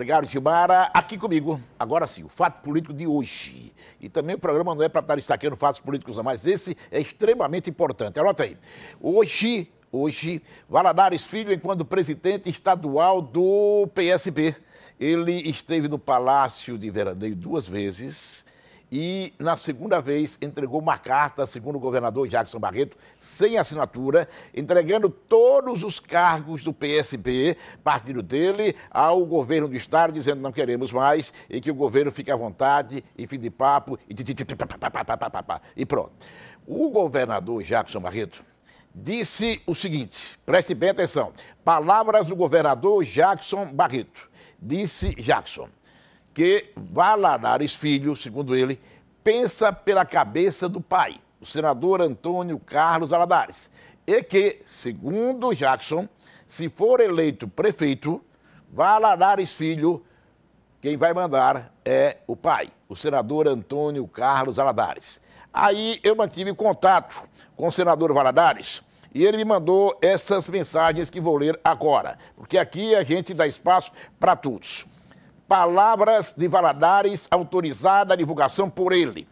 Obrigado, Tibara. Aqui comigo, agora sim, o fato político de hoje. E também o programa não é para estar destacando fatos políticos, não, mas esse é extremamente importante. Anota aí. Hoje, hoje, Valadares Filho, enquanto presidente estadual do PSB, ele esteve no Palácio de Veraneio duas vezes e, na segunda vez, entregou uma carta, segundo o governador Jackson Barreto, sem assinatura, entregando todos os cargos do PSB, partido dele, ao governo do Estado, dizendo não queremos mais e que o governo fique à vontade, e fim de papo, e, e pronto. O governador Jackson Barreto disse o seguinte, preste bem atenção, palavras do governador Jackson Barreto. Disse Jackson, que Valadares Filho, segundo ele, pensa pela cabeça do pai, o senador Antônio Carlos Valadares, e que, segundo Jackson, se for eleito prefeito, Valadares Filho, quem vai mandar é o pai, o senador Antônio Carlos Valadares. Aí eu mantive contato com o senador Valadares e ele me mandou essas mensagens que vou ler agora, porque aqui a gente dá espaço para todos palavras de Valadares autorizada a divulgação por ele.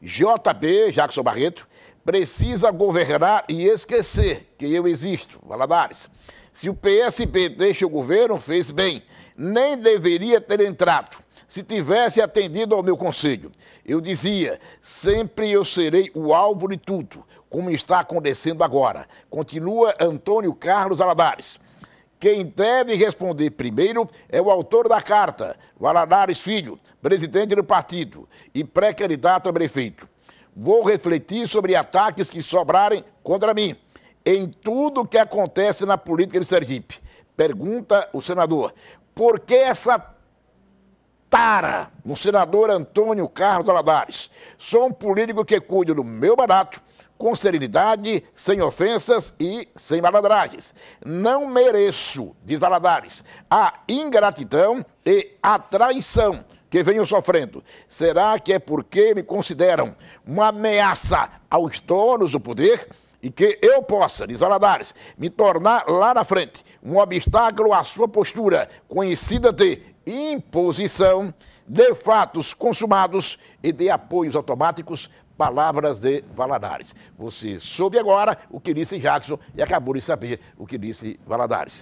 JB, Jackson Barreto, precisa governar e esquecer que eu existo, Valadares. Se o PSB deixa o governo, fez bem. Nem deveria ter entrado. Se tivesse atendido ao meu conselho, eu dizia: sempre eu serei o alvo de tudo, como está acontecendo agora. Continua Antônio Carlos Valadares. Quem deve responder primeiro é o autor da carta, Valadares Filho, presidente do partido e pré-candidato a prefeito. Vou refletir sobre ataques que sobrarem contra mim em tudo que acontece na política de Sergipe. Pergunta o senador: por que essa tara no senador Antônio Carlos Valadares? Sou um político que cuido do meu barato com serenidade, sem ofensas e sem malandragens. Não mereço, diz Valadares, a ingratidão e a traição que venho sofrendo. Será que é porque me consideram uma ameaça aos donos do poder? E que eu possa, diz Valadares, me tornar lá na frente um obstáculo à sua postura, conhecida de imposição de fatos consumados e de apoios automáticos, palavras de Valadares. Você soube agora o que disse Jackson e acabou de saber o que disse Valadares.